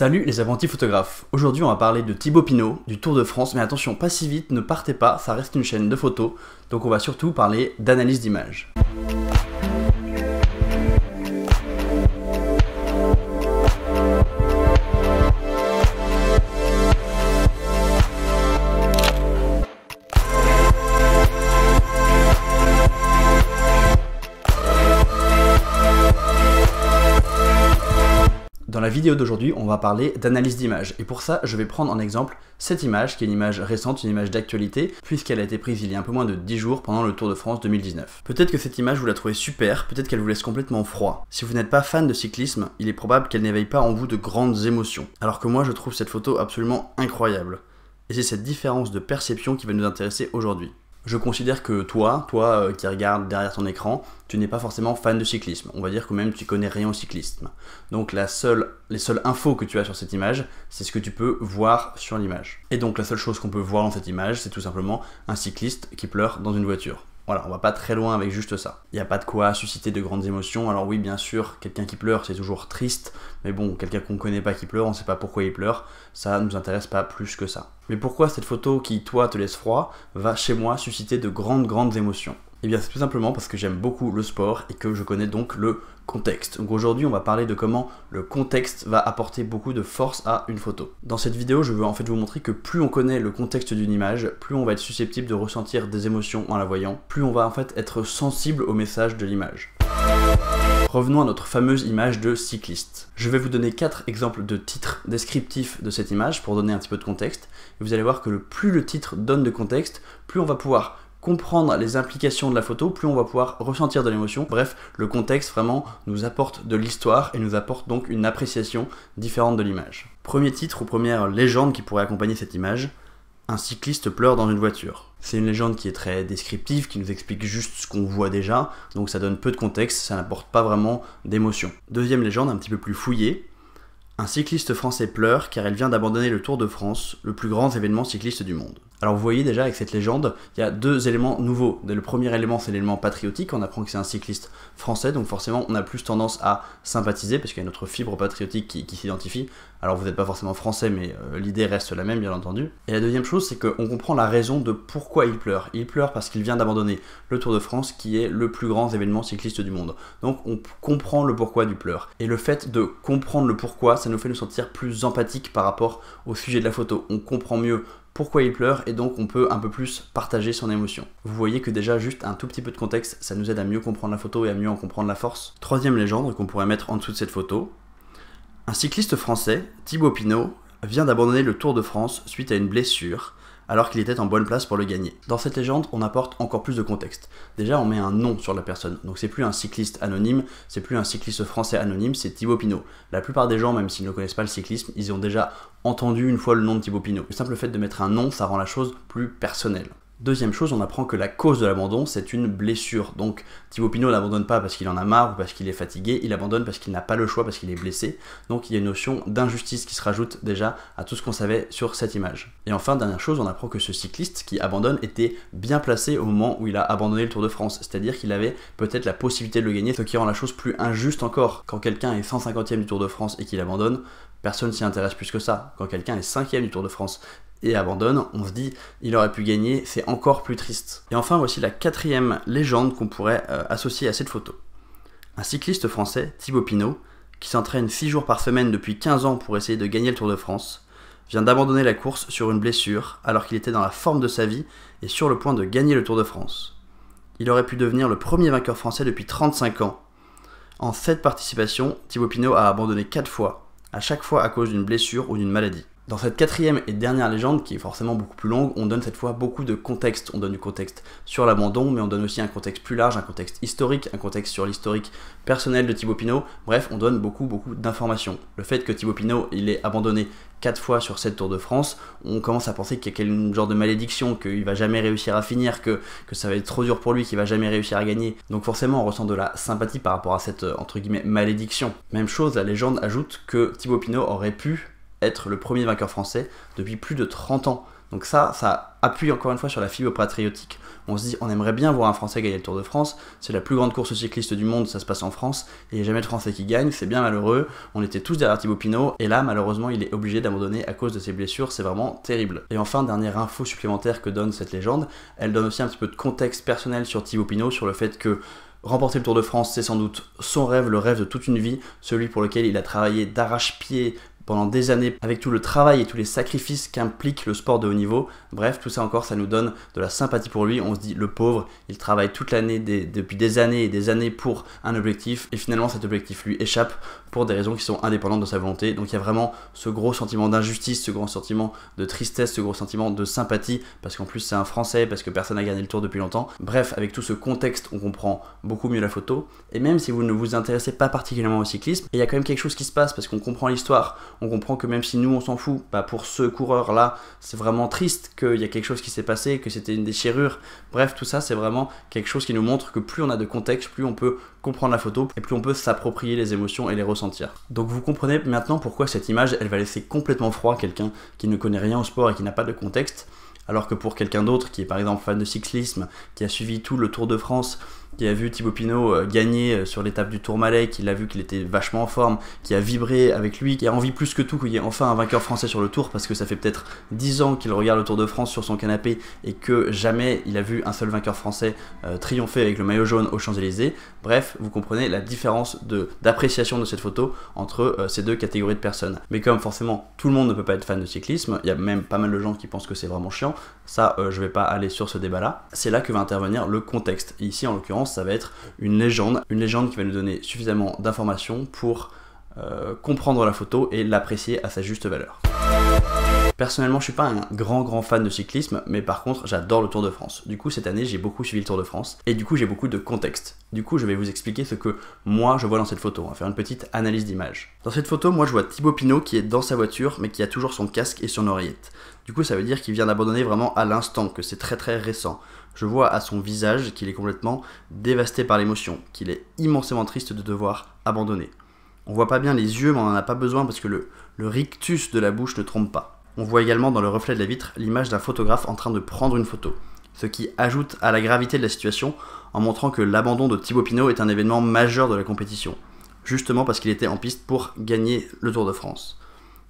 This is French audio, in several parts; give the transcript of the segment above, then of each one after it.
Salut les apprentis photographes. Aujourd'hui, on va parler de Thibaut Pinot, du Tour de France, mais attention, pas si vite, ne partez pas, ça reste une chaîne de photos, donc on va surtout parler d'analyse d'images. la vidéo d'aujourd'hui, on va parler d'analyse d'image. Et pour ça, je vais prendre en exemple cette image, qui est une image récente, une image d'actualité, puisqu'elle a été prise il y a un peu moins de 10 jours pendant le Tour de France 2019. Peut-être que cette image, vous la trouvez super, peut-être qu'elle vous laisse complètement froid. Si vous n'êtes pas fan de cyclisme, il est probable qu'elle n'éveille pas en vous de grandes émotions. Alors que moi, je trouve cette photo absolument incroyable. Et c'est cette différence de perception qui va nous intéresser aujourd'hui. Je considère que toi, toi euh, qui regardes derrière ton écran, tu n'es pas forcément fan de cyclisme. On va dire que même tu connais rien au cyclisme. Donc la seule, les seules infos que tu as sur cette image, c'est ce que tu peux voir sur l'image. Et donc la seule chose qu'on peut voir dans cette image, c'est tout simplement un cycliste qui pleure dans une voiture. Voilà, on va pas très loin avec juste ça. Il n'y a pas de quoi susciter de grandes émotions. Alors oui, bien sûr, quelqu'un qui pleure, c'est toujours triste, mais bon, quelqu'un qu'on connaît pas qui pleure, on sait pas pourquoi il pleure, ça nous intéresse pas plus que ça. Mais pourquoi cette photo qui, toi, te laisse froid, va chez moi susciter de grandes, grandes émotions Eh bien, c'est tout simplement parce que j'aime beaucoup le sport et que je connais donc le contexte. Donc aujourd'hui, on va parler de comment le contexte va apporter beaucoup de force à une photo. Dans cette vidéo, je veux en fait vous montrer que plus on connaît le contexte d'une image, plus on va être susceptible de ressentir des émotions en la voyant, plus on va en fait être sensible au message de l'image. Revenons à notre fameuse image de cycliste. Je vais vous donner quatre exemples de titres descriptifs de cette image pour donner un petit peu de contexte. vous allez voir que le plus le titre donne de contexte, plus on va pouvoir comprendre les implications de la photo, plus on va pouvoir ressentir de l'émotion. Bref, le contexte vraiment nous apporte de l'histoire et nous apporte donc une appréciation différente de l'image. Premier titre ou première légende qui pourrait accompagner cette image, un cycliste pleure dans une voiture. C'est une légende qui est très descriptive, qui nous explique juste ce qu'on voit déjà, donc ça donne peu de contexte, ça n'apporte pas vraiment d'émotion. Deuxième légende, un petit peu plus fouillée, un cycliste français pleure car elle vient d'abandonner le Tour de France, le plus grand événement cycliste du monde. Alors vous voyez déjà avec cette légende, il y a deux éléments nouveaux. Le premier élément, c'est l'élément patriotique. On apprend que c'est un cycliste français, donc forcément, on a plus tendance à sympathiser parce qu'il y a notre fibre patriotique qui, qui s'identifie. Alors vous n'êtes pas forcément français, mais euh, l'idée reste la même, bien entendu. Et la deuxième chose, c'est qu'on comprend la raison de pourquoi il pleure. Il pleure parce qu'il vient d'abandonner le Tour de France, qui est le plus grand événement cycliste du monde. Donc on comprend le pourquoi du pleur. Et le fait de comprendre le pourquoi, ça nous fait nous sentir plus empathiques par rapport au sujet de la photo. On comprend mieux pourquoi il pleure et donc on peut un peu plus partager son émotion. Vous voyez que déjà juste un tout petit peu de contexte, ça nous aide à mieux comprendre la photo et à mieux en comprendre la force. Troisième légende qu'on pourrait mettre en dessous de cette photo, un cycliste français, Thibaut Pinot, vient d'abandonner le Tour de France suite à une blessure, alors qu'il était en bonne place pour le gagner. Dans cette légende, on apporte encore plus de contexte. Déjà, on met un nom sur la personne, donc c'est plus un cycliste anonyme, c'est plus un cycliste français anonyme, c'est Thibaut Pinot. La plupart des gens, même s'ils ne connaissent pas le cyclisme, ils ont déjà entendu une fois le nom de Thibaut Pinot. Le simple fait de mettre un nom, ça rend la chose plus personnelle. Deuxième chose, on apprend que la cause de l'abandon, c'est une blessure. Donc Thibaut Pinot n'abandonne pas parce qu'il en a marre ou parce qu'il est fatigué, il abandonne parce qu'il n'a pas le choix, parce qu'il est blessé. Donc il y a une notion d'injustice qui se rajoute déjà à tout ce qu'on savait sur cette image. Et enfin, dernière chose, on apprend que ce cycliste qui abandonne était bien placé au moment où il a abandonné le Tour de France, c'est-à-dire qu'il avait peut-être la possibilité de le gagner, ce qui rend la chose plus injuste encore. Quand quelqu'un est 150e du Tour de France et qu'il abandonne, Personne s'y intéresse plus que ça. Quand quelqu'un est cinquième du Tour de France et abandonne, on se dit il aurait pu gagner, c'est encore plus triste. Et enfin voici la quatrième légende qu'on pourrait euh, associer à cette photo. Un cycliste français, Thibaut Pinot, qui s'entraîne 6 jours par semaine depuis 15 ans pour essayer de gagner le Tour de France, vient d'abandonner la course sur une blessure alors qu'il était dans la forme de sa vie et sur le point de gagner le Tour de France. Il aurait pu devenir le premier vainqueur français depuis 35 ans. En cette participations, Thibaut Pinot a abandonné 4 fois, à chaque fois à cause d'une blessure ou d'une maladie. Dans cette quatrième et dernière légende, qui est forcément beaucoup plus longue, on donne cette fois beaucoup de contexte. On donne du contexte sur l'abandon, mais on donne aussi un contexte plus large, un contexte historique, un contexte sur l'historique personnel de Thibaut Pinot. Bref, on donne beaucoup, beaucoup d'informations. Le fait que Thibaut Pinot, il est abandonné 4 fois sur 7 Tours de France, on commence à penser qu'il y a quel genre de malédiction, qu'il va jamais réussir à finir, que, que ça va être trop dur pour lui, qu'il va jamais réussir à gagner. Donc forcément, on ressent de la sympathie par rapport à cette, euh, entre guillemets, malédiction. Même chose, la légende ajoute que Thibaut Pinot aurait pu être le premier vainqueur français depuis plus de 30 ans. Donc ça, ça appuie encore une fois sur la fibre patriotique. On se dit, on aimerait bien voir un Français gagner le Tour de France. C'est la plus grande course cycliste du monde, ça se passe en France. Et il n'y a jamais de Français qui gagne, c'est bien malheureux. On était tous derrière Thibaut Pinot, et là, malheureusement, il est obligé d'abandonner à cause de ses blessures, c'est vraiment terrible. Et enfin, dernière info supplémentaire que donne cette légende, elle donne aussi un petit peu de contexte personnel sur Thibaut Pinot, sur le fait que Remporter le Tour de France, c'est sans doute son rêve, le rêve de toute une vie, celui pour lequel il a travaillé d'arrache-pied pendant des années avec tout le travail et tous les sacrifices qu'implique le sport de haut niveau. Bref, tout ça encore, ça nous donne de la sympathie pour lui. On se dit, le pauvre, il travaille toute l'année, depuis des années et des années pour un objectif, et finalement cet objectif lui échappe pour des raisons qui sont indépendantes de sa volonté. Donc il y a vraiment ce gros sentiment d'injustice, ce gros sentiment de tristesse, ce gros sentiment de sympathie, parce qu'en plus c'est un Français, parce que personne n'a gagné le tour depuis longtemps. Bref, avec tout ce contexte, on comprend beaucoup mieux la photo. Et même si vous ne vous intéressez pas particulièrement au cyclisme, il y a quand même quelque chose qui se passe, parce qu'on comprend l'histoire, on comprend que même si nous on s'en fout, bah pour ce coureur-là, c'est vraiment triste qu'il y a quelque chose qui s'est passé, que c'était une déchirure. Bref, tout ça, c'est vraiment quelque chose qui nous montre que plus on a de contexte, plus on peut comprendre la photo, et plus on peut s'approprier les émotions et les ressources donc vous comprenez maintenant pourquoi cette image, elle va laisser complètement froid quelqu'un qui ne connaît rien au sport et qui n'a pas de contexte, alors que pour quelqu'un d'autre qui est par exemple fan de cyclisme, qui a suivi tout le Tour de France, qui a vu Thibaut Pinot euh, gagner euh, sur l'étape du Tour Malais qui l'a vu qu'il était vachement en forme, qui a vibré avec lui, qui a envie plus que tout qu'il y ait enfin un vainqueur français sur le Tour, parce que ça fait peut-être 10 ans qu'il regarde le Tour de France sur son canapé et que jamais il a vu un seul vainqueur français euh, triompher avec le maillot jaune aux Champs-Élysées. Bref, vous comprenez la différence d'appréciation de, cette photo entre ces deux catégories de personnes. Mais comme forcément tout le monde ne peut pas être fan de cyclisme, il y a même pas mal de gens qui pensent que c'est vraiment chiant, ça je vais pas aller sur ce débat là, c'est là que va intervenir le contexte. ici en l'occurrence ça va être une légende, une légende qui va nous donner suffisamment d'informations pour euh, comprendre la photo et l'apprécier à sa juste valeur. Personnellement, je suis pas un grand grand fan de cyclisme, mais par contre, j'adore le Tour de France. Du coup, cette année, j'ai beaucoup suivi le Tour de France et du coup, j'ai beaucoup de contexte. Du coup, je vais vous expliquer ce que moi je vois dans cette photo. On va faire une petite analyse d'image. Dans cette photo, moi je vois Thibaut Pinot qui est dans sa voiture, mais qui a toujours son casque et son oreillette. Du coup, ça veut dire qu'il vient d'abandonner vraiment à l'instant, que c'est très très récent. Je vois à son visage qu'il est complètement dévasté par l'émotion, qu'il est immensément triste de devoir abandonner. On voit pas bien les yeux, mais on n'en a pas besoin parce que le, rictus de la bouche ne trompe pas. On voit également dans le reflet de la vitre l'image d'un photographe en train de prendre une photo, ce qui ajoute à la gravité de la situation en montrant que l'abandon de Thibaut Pinot est un événement majeur de la compétition, justement parce qu'il était en piste pour gagner le Tour de France.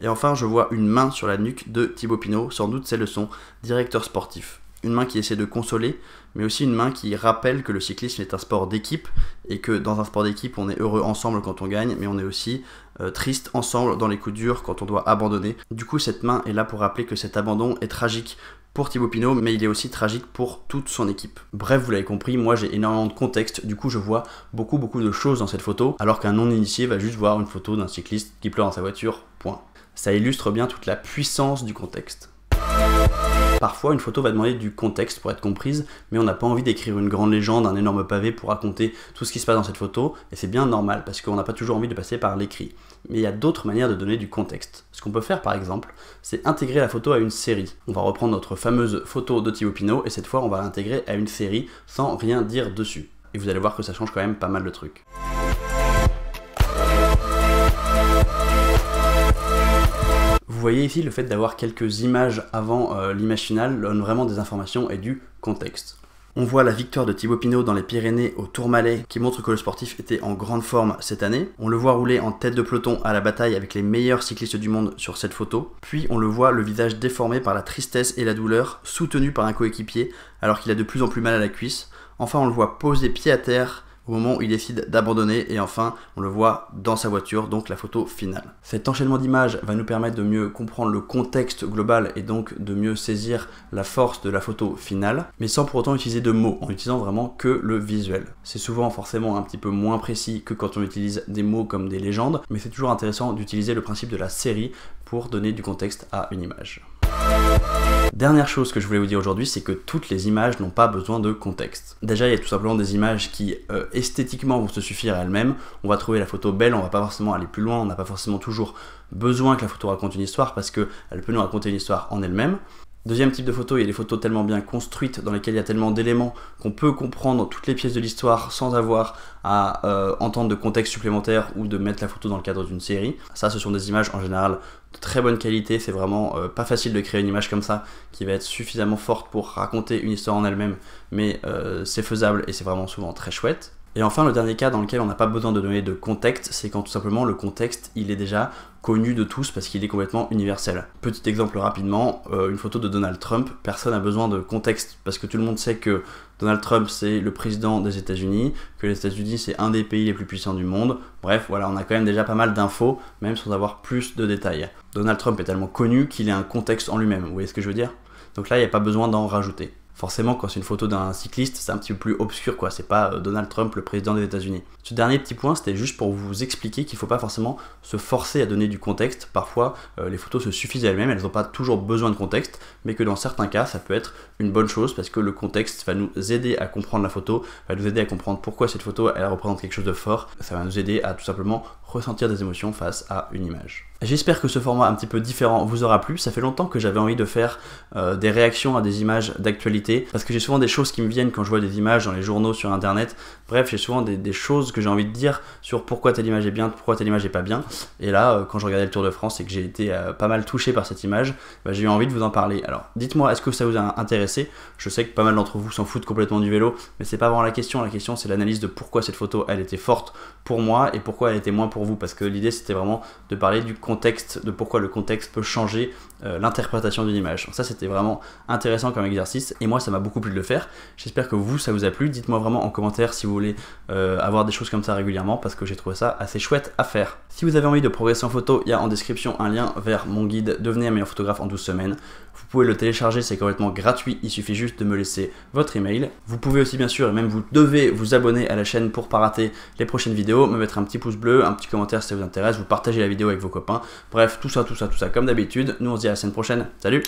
Et enfin, je vois une main sur la nuque de Thibaut Pinot, sans doute celle de son directeur sportif une main qui essaie de consoler, mais aussi une main qui rappelle que le cyclisme est un sport d'équipe et que dans un sport d'équipe, on est heureux ensemble quand on gagne, mais on est aussi euh, triste ensemble dans les coups durs quand on doit abandonner. Du coup, cette main est là pour rappeler que cet abandon est tragique pour Thibaut Pinot, mais il est aussi tragique pour toute son équipe. Bref, vous l'avez compris, moi j'ai énormément de contexte, du coup je vois beaucoup beaucoup de choses dans cette photo, alors qu'un non-initié va juste voir une photo d'un cycliste qui pleure dans sa voiture, point. Ça illustre bien toute la puissance du contexte. Parfois, une photo va demander du contexte pour être comprise, mais on n'a pas envie d'écrire une grande légende, un énorme pavé pour raconter tout ce qui se passe dans cette photo, et c'est bien normal, parce qu'on n'a pas toujours envie de passer par l'écrit. Mais il y a d'autres manières de donner du contexte. Ce qu'on peut faire, par exemple, c'est intégrer la photo à une série. On va reprendre notre fameuse photo de Thibaut et cette fois, on va l'intégrer à une série sans rien dire dessus. Et vous allez voir que ça change quand même pas mal de trucs. vous voyez ici, le fait d'avoir quelques images avant euh, l'image finale donne vraiment des informations et du contexte. On voit la victoire de Thibaut Pinot dans les Pyrénées au Tourmalet qui montre que le sportif était en grande forme cette année. On le voit rouler en tête de peloton à la bataille avec les meilleurs cyclistes du monde sur cette photo. Puis on le voit le visage déformé par la tristesse et la douleur, soutenu par un coéquipier alors qu'il a de plus en plus mal à la cuisse. Enfin on le voit poser pied à terre au moment où il décide d'abandonner et enfin on le voit dans sa voiture, donc la photo finale. Cet enchaînement d'images va nous permettre de mieux comprendre le contexte global et donc de mieux saisir la force de la photo finale, mais sans pour autant utiliser de mots, en utilisant vraiment que le visuel. C'est souvent forcément un petit peu moins précis que quand on utilise des mots comme des légendes, mais c'est toujours intéressant d'utiliser le principe de la série pour donner du contexte à une image. Dernière chose que je voulais vous dire aujourd'hui, c'est que toutes les images n'ont pas besoin de contexte. Déjà, il y a tout simplement des images qui euh, esthétiquement vont se suffire à elles-mêmes. On va trouver la photo belle, on va pas forcément aller plus loin, on n'a pas forcément toujours besoin que la photo raconte une histoire parce qu'elle peut nous raconter une histoire en elle-même. Deuxième type de photo, il y a des photos tellement bien construites dans lesquelles il y a tellement d'éléments qu'on peut comprendre toutes les pièces de l'histoire sans avoir à euh, entendre de contexte supplémentaire ou de mettre la photo dans le cadre d'une série. Ça, ce sont des images en général de très bonne qualité. C'est vraiment euh, pas facile de créer une image comme ça qui va être suffisamment forte pour raconter une histoire en elle-même, mais euh, c'est faisable et c'est vraiment souvent très chouette. Et enfin, le dernier cas dans lequel on n'a pas besoin de donner de contexte, c'est quand tout simplement le contexte, il est déjà connu de tous parce qu'il est complètement universel. Petit exemple rapidement, euh, une photo de Donald Trump, personne n'a besoin de contexte parce que tout le monde sait que Donald Trump c'est le président des États-Unis, que les États-Unis c'est un des pays les plus puissants du monde. Bref, voilà, on a quand même déjà pas mal d'infos même sans avoir plus de détails. Donald Trump est tellement connu qu'il est un contexte en lui-même, vous voyez ce que je veux dire Donc là, il n'y a pas besoin d'en rajouter forcément, quand c'est une photo d'un cycliste, c'est un petit peu plus obscur, quoi. C'est pas euh, Donald Trump, le président des États-Unis. Ce dernier petit point, c'était juste pour vous expliquer qu'il faut pas forcément se forcer à donner du contexte. Parfois, euh, les photos se suffisent elles-mêmes, elles n'ont pas toujours besoin de contexte, mais que dans certains cas, ça peut être une bonne chose parce que le contexte va nous aider à comprendre la photo, va nous aider à comprendre pourquoi cette photo elle représente quelque chose de fort. Ça va nous aider à tout simplement ressentir des émotions face à une image. J'espère que ce format un petit peu différent vous aura plu. Ça fait longtemps que j'avais envie de faire euh, des réactions à des images d'actualité parce que j'ai souvent des choses qui me viennent quand je vois des images dans les journaux, sur internet. Bref, j'ai souvent des, choses que j'ai envie de dire sur pourquoi telle image est bien, pourquoi telle image est pas bien. Et là, euh, quand je regardais le Tour de France et que j'ai été euh, pas mal touché par cette image, bah, j'ai eu envie de vous en parler. Alors, dites-moi, est-ce que ça vous a intéressé Je sais que pas mal d'entre vous s'en foutent complètement du vélo, mais c'est pas vraiment la question. La question, c'est l'analyse de pourquoi cette photo, elle était forte pour moi et pourquoi elle était moins pour vous. Parce que l'idée, c'était vraiment de parler du contexte, de pourquoi le contexte peut changer euh, l'interprétation d'une image. ça, c'était vraiment intéressant comme exercice. Et moi, ça m'a beaucoup plu de le faire. J'espère que vous, ça vous a plu. Dites-moi vraiment en commentaire si vous voulez euh, avoir des choses comme ça régulièrement parce que j'ai trouvé ça assez chouette à faire. Si vous avez envie de progresser en photo, il y a en description un lien vers mon guide Devenez un meilleur photographe en 12 semaines. Vous pouvez le télécharger, c'est complètement gratuit, il suffit juste de me laisser votre email. Vous pouvez aussi bien sûr, et même vous devez vous abonner à la chaîne pour ne pas rater les prochaines vidéos, me mettre un petit pouce bleu, un petit commentaire si ça vous intéresse, vous partager la vidéo avec vos copains. Bref, tout ça, tout ça, tout ça comme d'habitude. Nous on se dit à la semaine prochaine. Salut